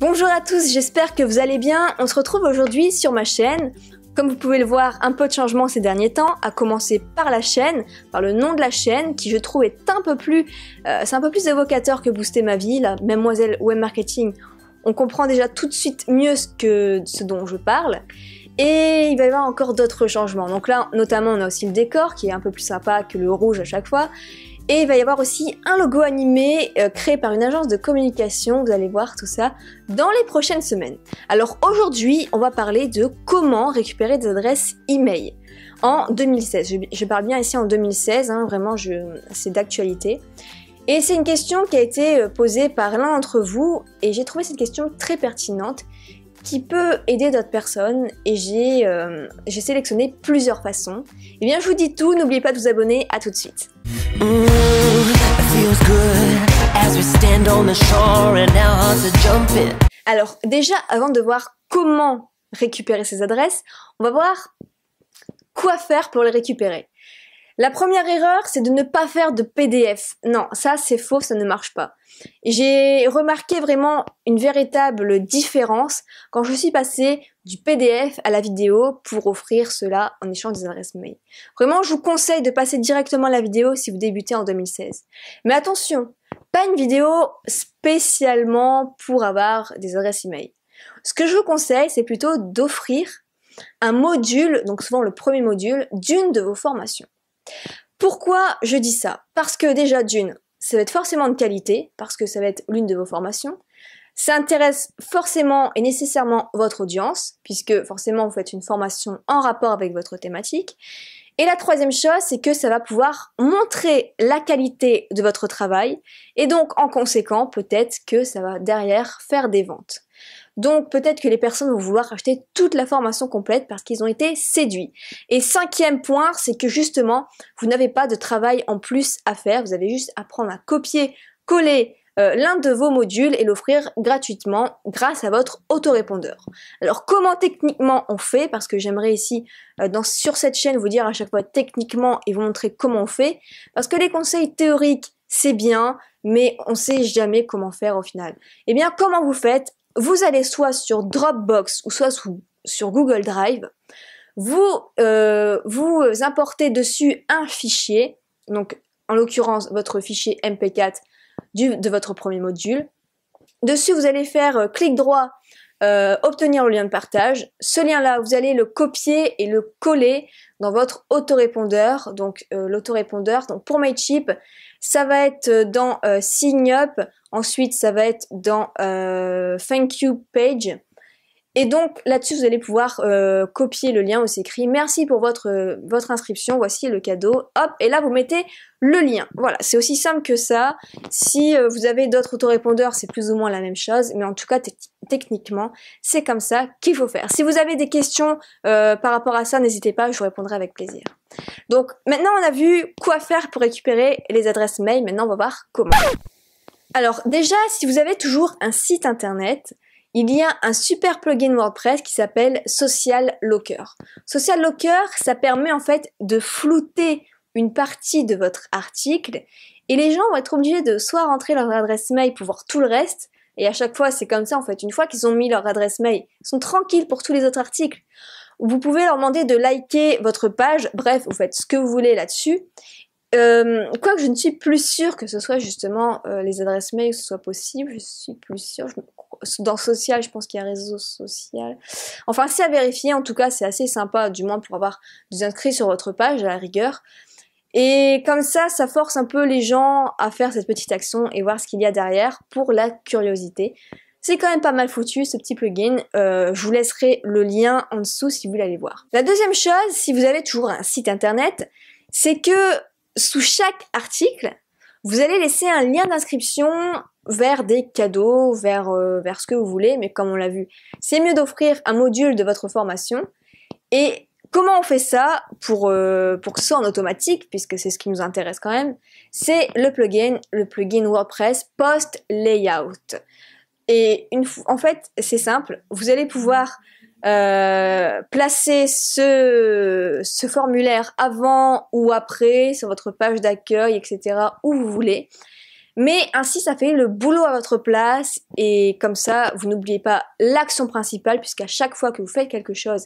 Bonjour à tous, j'espère que vous allez bien. On se retrouve aujourd'hui sur ma chaîne. Comme vous pouvez le voir, un peu de changement ces derniers temps, à commencer par la chaîne, par le nom de la chaîne, qui je trouve est un peu plus, euh, c'est un peu plus évocateur que Booster ma vie, la Mademoiselle Web Marketing. On comprend déjà tout de suite mieux ce que ce dont je parle. Et il va y avoir encore d'autres changements. Donc là, notamment, on a aussi le décor qui est un peu plus sympa que le rouge à chaque fois. Et il va y avoir aussi un logo animé euh, créé par une agence de communication. Vous allez voir tout ça dans les prochaines semaines. Alors aujourd'hui, on va parler de comment récupérer des adresses email en 2016. Je, parle bien ici en 2016, hein, vraiment, c'est d'actualité. Et c'est une question qui a été euh, posée par l'un d'entre vous et j'ai trouvé cette question très pertinente qui peut aider d'autres personnes et j'ai euh, sélectionné plusieurs façons. Et eh bien je vous dis tout, n'oubliez pas de vous abonner, à tout de suite. Hein, Alors déjà, avant de voir comment récupérer ces adresses, on va voir quoi faire pour les récupérer. La première erreur, c'est de ne pas faire de PDF. Non, ça c'est faux, ça ne marche pas. J'ai remarqué vraiment une véritable différence quand je suis passée du PDF à la vidéo pour offrir cela en échange des adresses mail. Vraiment, je vous conseille de passer directement à la vidéo si vous débutez en 2016. Mais attention, pas une vidéo spécialement pour avoir des adresses email. Ce que je vous conseille, c'est plutôt d'offrir un module, donc souvent le premier module, d'une de vos formations. Pourquoi je dis ça Parce que déjà d'une, ça va être forcément de qualité, parce que ça va être l'une de vos formations, ça intéresse forcément et nécessairement votre audience, puisque forcément vous faites une formation en rapport avec votre thématique. Et la troisième chose, c'est que ça va pouvoir montrer la qualité de votre travail, et donc en conséquent, peut-être que ça va derrière faire des ventes. Donc peut-être que les personnes vont vouloir acheter toute la formation complète parce qu'ils ont été séduits. Et cinquième point, c'est que justement, vous n'avez pas de travail en plus à faire, vous avez juste à prendre à copier, coller euh, l'un de vos modules et l'offrir gratuitement grâce à votre autorépondeur. Alors comment techniquement on fait Parce que j'aimerais ici euh, sur cette chaîne vous dire à chaque fois techniquement et vous montrer comment on fait. Parce que les conseils théoriques c'est bien, mais on sait jamais comment faire au final. Eh bien comment vous faites Vous allez soit sur Dropbox ou soit sur Google Drive. Vous, euh, vous importez dessus un fichier, donc en l'occurrence votre fichier MP4 de votre premier module. Dessus, vous allez faire euh, clic droit, euh, obtenir le lien de partage. Ce lien-là, vous allez le copier et le coller dans votre autorépondeur. Donc euh, l'autorépondeur, donc pour MyChip, ça va être dans Sign Up, ensuite ça va être dans Thank You Page, et donc là-dessus, vous allez pouvoir euh, copier le lien où c'est écrit merci pour votre, euh, votre inscription, voici le cadeau, hop, et là vous mettez le lien. Voilà, c'est aussi simple que ça. Si euh, vous avez d'autres autorépondeurs, c'est plus ou moins la même chose, mais en tout cas, techniquement, c'est comme ça qu'il faut faire. Si vous avez des questions par rapport à ça, n'hésitez pas, je vous répondrai avec plaisir. Donc maintenant, on a vu quoi faire pour récupérer les adresses mail, maintenant on va voir comment. Alors déjà, si vous avez toujours un site internet, il y a un super plugin WordPress qui s'appelle Social Locker. Social Locker, ça permet en fait de flouter une partie de votre article et les gens vont être obligés de soit rentrer leur adresse mail pour voir tout le reste, et à chaque fois c'est comme ça en fait, une fois qu'ils ont mis leur adresse mail, ils sont tranquilles pour tous les autres articles. Vous pouvez leur demander de liker votre page, bref, vous faites ce que vous voulez là-dessus. Euh, quoique je ne suis plus sûre que ce soit justement euh, les adresses mail que ce soit possible, je suis plus sûre, je dans social, je pense qu'il y a réseau social. Enfin, c'est à vérifier. En tout cas, c'est assez sympa, du moins pour avoir des inscrits sur votre page à la rigueur. Et comme ça, ça force un peu les gens à faire cette petite action et voir ce qu'il y a derrière pour la curiosité. C'est quand même pas mal foutu ce petit plugin, euh, je vous laisserai le lien en dessous si vous voulez aller voir. La deuxième chose, si vous avez toujours un site internet, c'est que sous chaque article, vous allez laisser un lien d'inscription vers des cadeaux, vers, euh, vers ce que vous voulez, mais comme on l'a vu, c'est mieux d'offrir un module de votre formation. Et comment on fait ça pour, euh, pour que ce soit en automatique, puisque c'est ce qui nous intéresse quand même, c'est le plugin, le plugin WordPress Post Layout. Et une, en fait, c'est simple, vous allez pouvoir euh, placer ce, ce formulaire avant ou après sur votre page d'accueil, etc., où vous voulez. Mais ainsi, ça fait le boulot à votre place et comme ça, vous n'oubliez pas l'action principale puisqu'à chaque fois que vous faites quelque chose,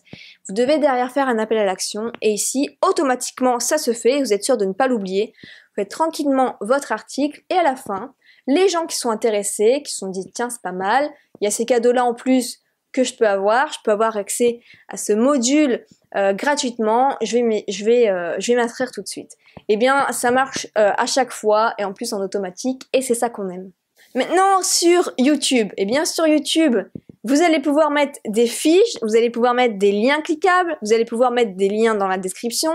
vous devez derrière faire un appel à l'action et ici, automatiquement, ça se fait vous êtes sûr de ne pas l'oublier. Vous faites tranquillement votre article et à la fin, les gens qui sont intéressés, qui sont dit tiens, c'est pas mal, il y a ces cadeaux-là en plus, que je peux avoir. Je peux avoir accès à ce module euh, gratuitement. Je vais, euh, je vais, m'inscrire tout de suite. Eh bien, ça marche euh, à chaque fois et en plus en automatique et c'est ça qu'on aime. Maintenant sur YouTube, eh bien sur YouTube, vous allez pouvoir mettre des fiches, vous allez pouvoir mettre des liens cliquables, vous allez pouvoir mettre des liens dans la description.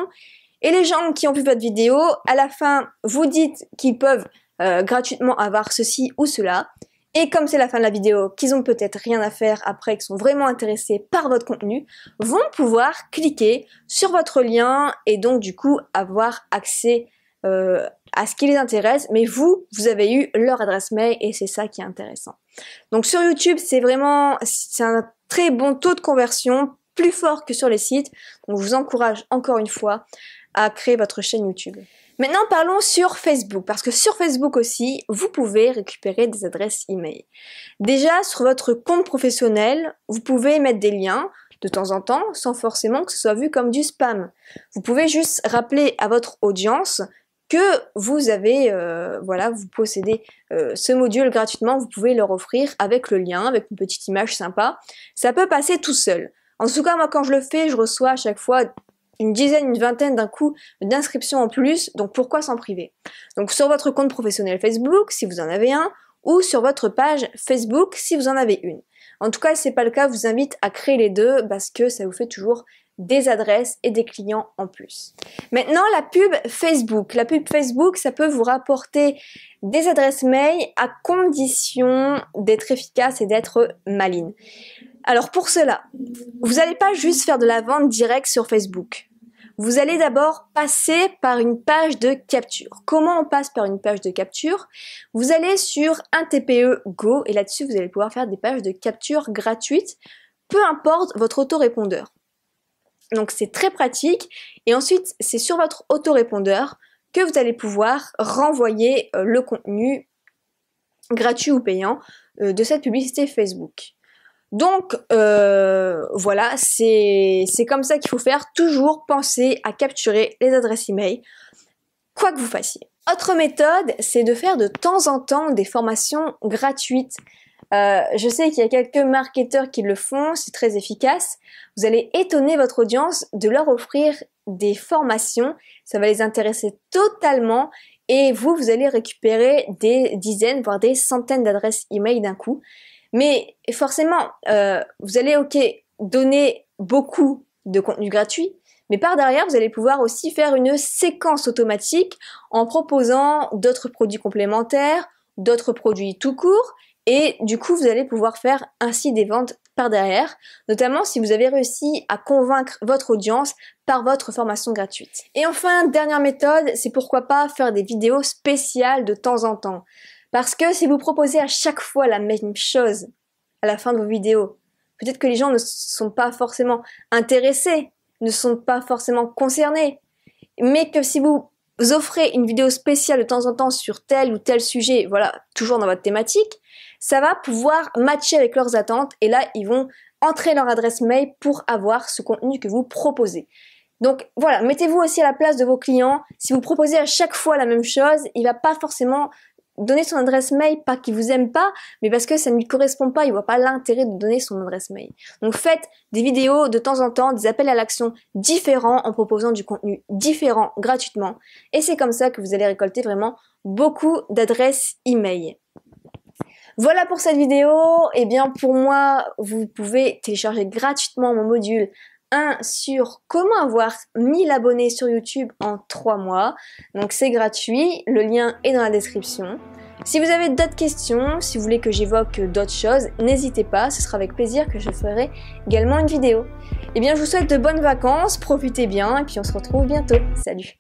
Et les gens qui ont vu votre vidéo, à la fin, vous dites qu'ils peuvent gratuitement avoir ceci ou cela. Et comme c'est la fin de la vidéo, qu'ils ont peut-être rien à faire après, qu'ils sont vraiment intéressés par votre contenu, vont pouvoir cliquer sur votre lien et donc du coup avoir accès euh, à ce qui les intéresse, mais vous, vous avez eu leur adresse mail et c'est ça qui est intéressant. Donc sur YouTube, c'est vraiment, c'est un très bon taux de conversion plus fort que sur les sites. On vous encourage encore une fois à créer votre chaîne YouTube. Maintenant, parlons sur Facebook, parce que sur Facebook aussi, vous pouvez récupérer des adresses email. Déjà, sur votre compte professionnel, vous pouvez mettre des liens de temps en temps, sans forcément que ce soit vu comme du spam. Vous pouvez juste rappeler à votre audience que vous avez, euh, voilà, vous possédez euh, ce module gratuitement, vous pouvez leur offrir avec le lien, avec une petite image sympa. Ça peut passer tout seul. En tout cas, moi, quand je le fais, je reçois à chaque fois une dizaine, une vingtaine d'un coup d'inscriptions en plus, donc pourquoi s'en priver Donc sur votre compte professionnel Facebook, si vous en avez un, ou sur votre page Facebook, si vous en avez une. En tout cas, si ce n'est pas le cas, je vous invite à créer les deux parce que ça vous fait toujours des adresses et des clients en plus. Maintenant, la pub Facebook. La pub Facebook, ça peut vous rapporter des adresses mail à condition d'être efficace et d'être maligne. Alors pour cela, vous n'allez pas juste faire de la vente directe sur Facebook. Vous allez d'abord passer par une page de capture. Comment on passe par une page de capture Vous allez sur un TPE Go et là-dessus vous allez pouvoir faire des pages de capture gratuites, peu importe votre autorépondeur. Donc c'est très pratique et ensuite c'est sur votre autorépondeur que vous allez pouvoir renvoyer euh, le contenu gratuit ou payant euh, de cette publicité Facebook. Donc euh, voilà, c'est comme ça qu'il faut faire, toujours penser à capturer les adresses e email, quoi que vous fassiez. Autre méthode, c'est de faire de temps en temps des formations gratuites. Euh, je sais qu'il y a quelques marketeurs qui le font, c'est très efficace. Vous allez étonner votre audience de leur offrir des formations, ça va les intéresser totalement et vous, vous allez récupérer des dizaines, voire des centaines d'adresses e email d'un coup. Mais forcément, euh, vous allez, ok, donner beaucoup de contenu gratuit, mais par derrière, vous allez pouvoir aussi faire une séquence automatique en proposant d'autres produits complémentaires, d'autres produits tout court, et du coup, vous allez pouvoir faire ainsi des ventes par derrière, notamment si vous avez réussi à convaincre votre audience par votre formation gratuite. Et enfin, dernière méthode, c'est pourquoi pas faire des vidéos spéciales de temps en temps. Parce que si vous proposez à chaque fois la même chose à la fin de vos vidéos, peut-être que les gens ne sont pas forcément intéressés, ne sont pas forcément concernés. Mais que si vous offrez une vidéo spéciale de temps en temps sur tel ou tel sujet, voilà, toujours dans votre thématique, ça va pouvoir matcher avec leurs attentes et là, ils vont entrer leur adresse mail pour avoir ce contenu que vous proposez. Donc voilà, mettez-vous aussi à la place de vos clients. Si vous proposez à chaque fois la même chose, il va pas forcément donner son adresse mail, pas qu'il vous aime pas, mais parce que ça ne lui correspond pas, il voit pas l'intérêt de donner son adresse mail. Donc faites des vidéos de temps en temps, des appels à l'action différents en proposant du contenu différent gratuitement. Et c'est comme ça que vous allez récolter vraiment beaucoup d'adresses email. Voilà pour cette vidéo. Et eh bien, pour moi, vous pouvez télécharger gratuitement mon module un sur comment avoir 1000 abonnés sur YouTube en 3 mois. Donc c'est gratuit, le lien est dans la description. Si vous avez d'autres questions, si vous voulez que j'évoque d'autres choses, n'hésitez pas, ce sera avec plaisir que je ferai également une vidéo. Et eh bien je vous souhaite de bonnes vacances, profitez bien et puis on se retrouve bientôt. Salut